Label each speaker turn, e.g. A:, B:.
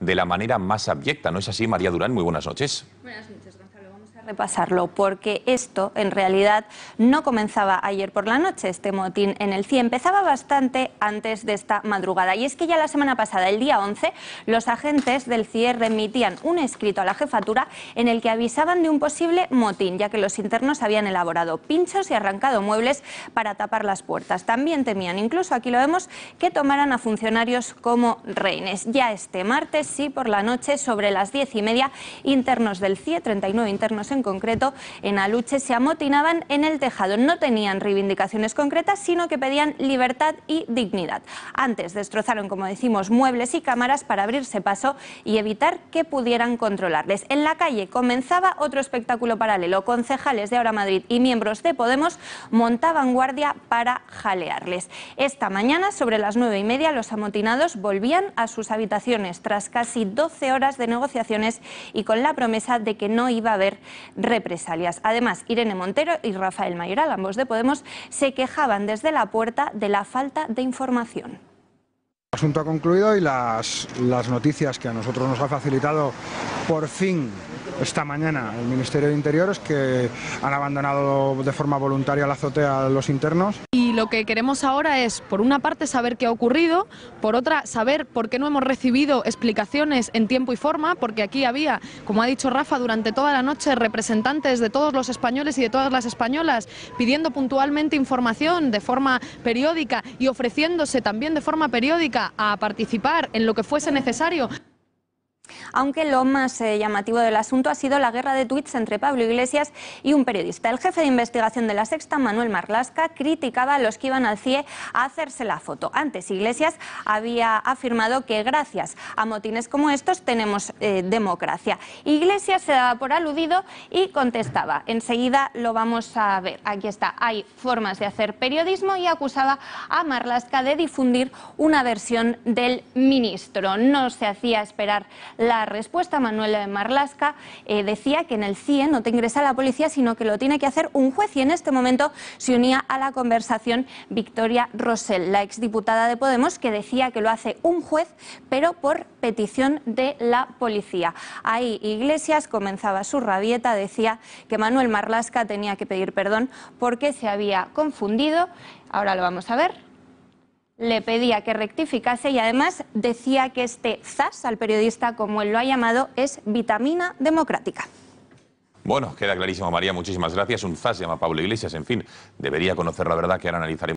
A: de la manera más abyecta. ¿No es así, María Durán? Muy buenas noches. Buenas noches
B: repasarlo porque esto en realidad no comenzaba ayer por la noche, este motín en el CIE. Empezaba bastante antes de esta madrugada. Y es que ya la semana pasada, el día 11, los agentes del CIE remitían un escrito a la jefatura en el que avisaban de un posible motín, ya que los internos habían elaborado pinchos y arrancado muebles para tapar las puertas. También temían, incluso aquí lo vemos, que tomaran a funcionarios como reines. Ya este martes, sí, por la noche, sobre las diez y media, internos del CIE, 39 internos en en concreto en Aluche, se amotinaban en el tejado. No tenían reivindicaciones concretas, sino que pedían libertad y dignidad. Antes destrozaron, como decimos, muebles y cámaras para abrirse paso y evitar que pudieran controlarles. En la calle comenzaba otro espectáculo paralelo. Concejales de Ahora Madrid y miembros de Podemos montaban guardia para jalearles. Esta mañana, sobre las nueve y media, los amotinados volvían a sus habitaciones tras casi 12 horas de negociaciones y con la promesa de que no iba a haber represalias. Además, Irene Montero y Rafael Mayoral, ambos de Podemos, se quejaban desde la puerta de la falta de información
A: El asunto ha concluido y las, las, noticias que a nosotros nos ha facilitado por fin esta mañana el Ministerio de Interiores que han abandonado de forma voluntaria la azotea a los internos.
C: Y lo que queremos ahora es, por una parte, saber qué ha ocurrido, por otra, saber por qué no hemos recibido explicaciones en tiempo y forma, porque aquí había, como ha dicho Rafa, durante toda la noche representantes de todos los españoles y de todas las españolas pidiendo puntualmente información de forma periódica
B: y ofreciéndose también de forma periódica a participar en lo que fuese necesario. Aunque lo más eh, llamativo del asunto ha sido la guerra de tweets entre Pablo Iglesias y un periodista. El jefe de investigación de la Sexta, Manuel Marlasca, criticaba a los que iban al CIE a hacerse la foto. Antes, Iglesias había afirmado que gracias a motines como estos tenemos eh, democracia. Iglesias se daba por aludido y contestaba. Enseguida lo vamos a ver. Aquí está. Hay formas de hacer periodismo y acusaba a Marlasca de difundir una versión del ministro. No se hacía esperar la respuesta. Manuel Marlasca eh, decía que en el CIE no te ingresa la policía, sino que lo tiene que hacer un juez. Y en este momento se unía a la conversación Victoria Rosell, la exdiputada de Podemos, que decía que lo hace un juez, pero por petición de la policía. Ahí Iglesias comenzaba su rabieta, decía que Manuel Marlasca tenía que pedir perdón porque se había confundido. Ahora lo vamos a ver le pedía que rectificase y además decía que este zas al periodista, como él lo ha llamado, es vitamina democrática.
A: Bueno, queda clarísimo, María. Muchísimas gracias. Un zas llama Pablo Iglesias. En fin, debería conocer la verdad que ahora analizaremos.